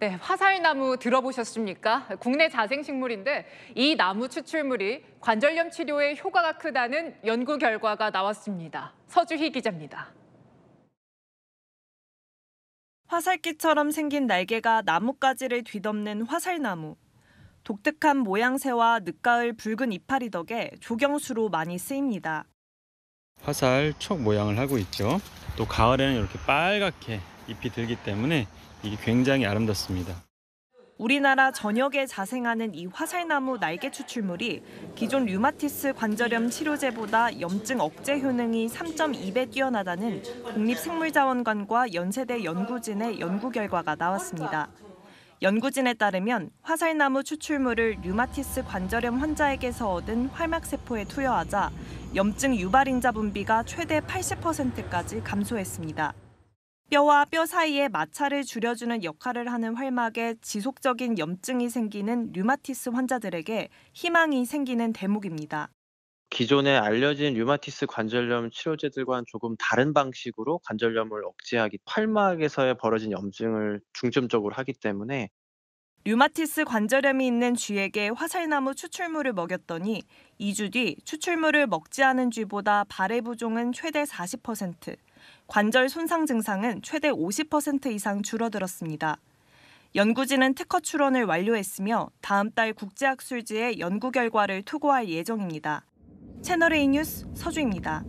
네, 화살나무 들어보셨습니까? 국내 자생식물인데 이 나무 추출물이 관절염 치료에 효과가 크다는 연구 결과가 나왔습니다. 서주희 기자입니다. 화살기처럼 생긴 날개가 나뭇가지를 뒤덮는 화살나무. 독특한 모양새와 늦가을 붉은 이파리 덕에 조경수로 많이 쓰입니다. 화살 촉 모양을 하고 있죠. 또 가을에는 이렇게 빨갛게 잎이 들기 때문에 이게 굉장히 아름답습니다. 우리나라 전역에 자생하는 이 화살나무 날개 추출물이 기존 류마티스 관절염 치료제보다 염증 억제 효능이 3.2배 뛰어나다는 국립생물자원관과 연세대 연구진의 연구 결과가 나왔습니다. 연구진에 따르면 화살나무 추출물을 류마티스 관절염 환자에게서 얻은 활막세포에 투여하자 염증 유발인자 분비가 최대 80%까지 감소했습니다. 뼈와 뼈사이에 마찰을 줄여주는 역할을 하는 활막에 지속적인 염증이 생기는 류마티스 환자들에게 희망이 생기는 대목입니다. 기존에 알려진 류마티스 관절염 치료제들과는 조금 다른 방식으로 관절염을 억제하기, 팔막에서의 벌어진 염증을 중점적으로 하기 때문에 류마티스 관절염이 있는 쥐에게 화살나무 추출물을 먹였더니 2주 뒤 추출물을 먹지 않은 쥐보다 발의 부종은 최대 40%, 관절 손상 증상은 최대 50% 이상 줄어들었습니다. 연구진은 특허 출원을 완료했으며 다음 달 국제학술지에 연구 결과를 투고할 예정입니다. 채널A 뉴스 서주입니다.